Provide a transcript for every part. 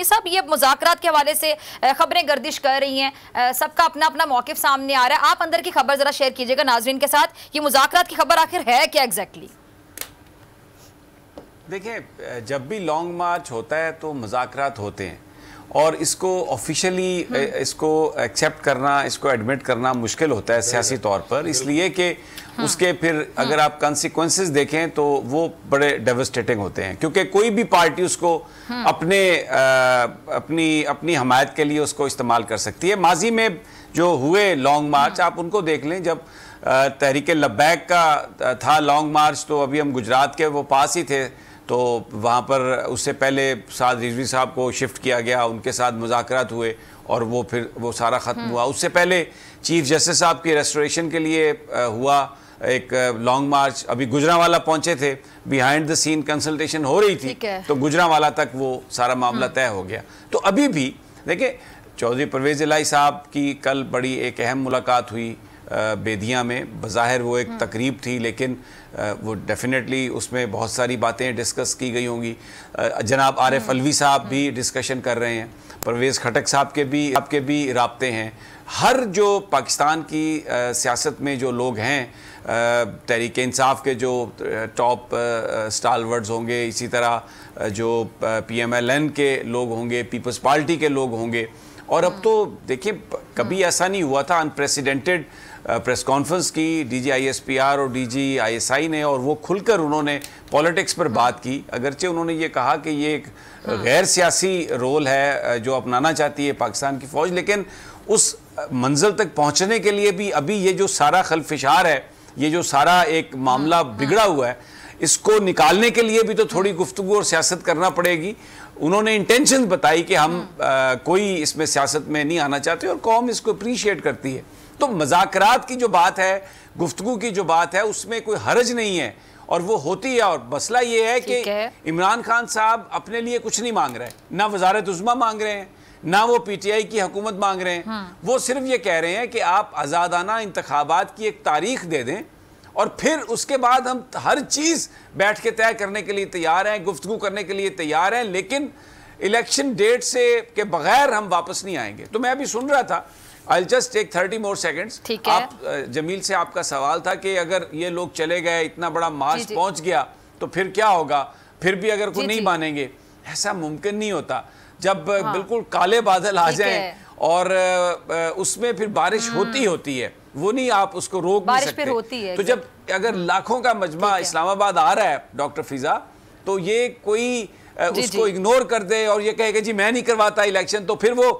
सब ये मुजाकर के हवाले से खबरें गर्दिश कर रही हैं सबका अपना अपना मौकफ सामने आ रहा है आप अंदर की खबर जरा शेयर कीजिएगा नाजरीन के साथ ये मुजाकर की खबर आखिर है क्या एग्जैक्टली देखिए जब भी लॉन्ग मार्च होता है तो मुजाकर होते हैं और इसको ऑफिशियली हम्म। इसको एक्सेप्ट करना इसको एडमिट करना मुश्किल होता है सियासी तौर पर इसलिए कि हाँ। उसके फिर हाँ। अगर आप कॉन्सिक्वेंसेस देखें तो वो बड़े डेवस्टेटिंग होते हैं क्योंकि कोई भी पार्टी उसको हाँ। अपने आ, अपनी अपनी हमायत के लिए उसको इस्तेमाल कर सकती है माजी में जो हुए लॉन्ग मार्च आप उनको देख लें जब तहरीक लब्बैक का था लॉन्ग मार्च तो अभी हम गुजरात के वो पास ही थे तो वहाँ पर उससे पहले साद रिजवी साहब को शिफ्ट किया गया उनके साथ मुजाकर हुए और वो फिर वो सारा ख़त्म हम्म। हुआ उससे पहले चीफ जस्टिस साहब की रेस्टोरेशन के लिए हुआ एक लॉन्ग मार्च अभी गुजरावाला पहुंचे थे बिहाइंड द सीन कंसल्टेशन हो रही थी तो गुजरावाला तक वो सारा मामला हम्म। तय हो गया तो अभी भी देखिए चौधरी परवेज़ इलाही साहब की कल बड़ी एक अहम मुलाकात हुई बेदिया में बज़ाहिर वो एक हम्म। तकरीब थी लेकिन वो डेफिनेटली उसमें बहुत सारी बातें डिस्कस की गई होंगी जनाब आरिफ हम्म। अलवी साहब भी डिस्कशन हम्म। कर रहे हैं परवेज़ खटक साहब के भी आपके भी रबते हैं हर जो पाकिस्तान की सियासत में जो लोग हैं तहरीक इंसाफ के जो टॉप स्टालवर्ड्स होंगे इसी तरह जो पी एम एल एन के लोग होंगे पीपल्स पार्टी के लोग होंगे और अब तो देखिए कभी ऐसा नहीं हुआ था अनप्रेसिडेंटेड प्रेस कॉन्फ्रेंस की डीजी आईएसपीआर और डीजी आईएसआई ने और वो खुलकर उन्होंने पॉलिटिक्स पर बात की अगरचे उन्होंने ये कहा कि ये एक हाँ। गैर सियासी रोल है जो अपनाना चाहती है पाकिस्तान की फ़ौज लेकिन उस मंजिल तक पहुंचने के लिए भी अभी ये जो सारा खलफिशार है ये जो सारा एक मामला हाँ। बिगड़ा हुआ है इसको निकालने के लिए भी तो थोड़ी हाँ। गुफ्तु और सियासत करना पड़ेगी उन्होंने इंटेंशन बताई कि हम आ, कोई इसमें सियासत में नहीं आना चाहते और कौम इसको अप्रीशिएट करती है तो मजाकरात की जो बात है गुफ्तगु की जो बात है उसमें कोई हरज नहीं है और वो होती है और मसला ये है कि इमरान खान साहब अपने लिए कुछ नहीं मांग रहे ना वजारत उजमा मांग रहे हैं ना वो पीटीआई की हुकूमत मांग रहे हैं हाँ। वो सिर्फ ये कह रहे हैं कि आप आज़ादाना इंतबात की एक तारीख दे दें और फिर उसके बाद हम हर चीज़ बैठ के तय करने के लिए तैयार हैं गुफ्तु करने के लिए तैयार हैं लेकिन इलेक्शन डेट से के बगैर हम वापस नहीं आएंगे तो मैं अभी सुन रहा था I just take thirty more seconds आप जमील से आपका सवाल था कि अगर ये लोग चले गए इतना बड़ा मास पहुंच गया तो फिर क्या होगा फिर भी अगर कोई नहीं मानेंगे ऐसा मुमकिन नहीं होता जब हाँ। बिल्कुल काले बादल आ जाए और उसमें फिर बारिश हम्म। होती होती है वो नहीं आप उसको रोक नहीं सकते होती है तो जब अगर हम्म। लाखों का मजमा इस्लामाबाद आ रहा है डॉक्टर फिजा तो ये कोई उसको इग्नोर कर दे और ये कहेगा जी मैं नहीं करवाता इलेक्शन तो फिर वो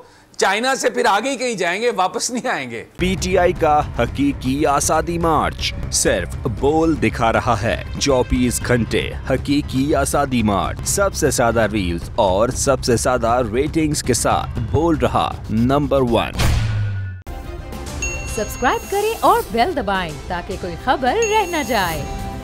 चाइना से फिर आगे कहीं जाएंगे वापस नहीं आएंगे पीटीआई का हकीकी आसादी मार्च सिर्फ बोल दिखा रहा है चौबीस घंटे हकीकी आसादी मार्च सबसे ज्यादा रील्स और सबसे ज्यादा रेटिंग्स के साथ बोल रहा नंबर वन सब्सक्राइब करें और बेल दबाएं ताकि कोई खबर रह न जाए